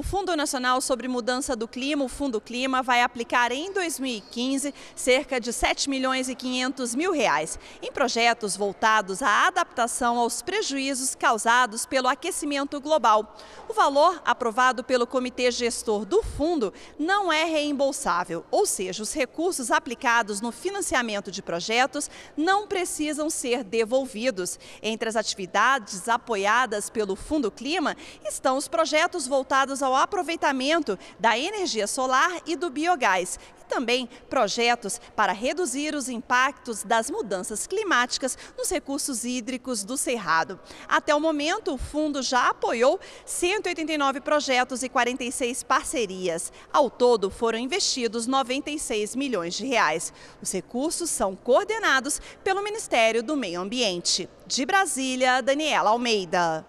O Fundo Nacional sobre Mudança do Clima, o Fundo Clima, vai aplicar em 2015 cerca de 7 milhões e 500 mil reais em projetos voltados à adaptação aos prejuízos causados pelo aquecimento global. O valor aprovado pelo Comitê Gestor do Fundo não é reembolsável, ou seja, os recursos aplicados no financiamento de projetos não precisam ser devolvidos. Entre as atividades apoiadas pelo Fundo Clima estão os projetos voltados ao ao aproveitamento da energia solar e do biogás e também projetos para reduzir os impactos das mudanças climáticas nos recursos hídricos do Cerrado. Até o momento, o fundo já apoiou 189 projetos e 46 parcerias. Ao todo, foram investidos 96 milhões de reais. Os recursos são coordenados pelo Ministério do Meio Ambiente. De Brasília, Daniela Almeida.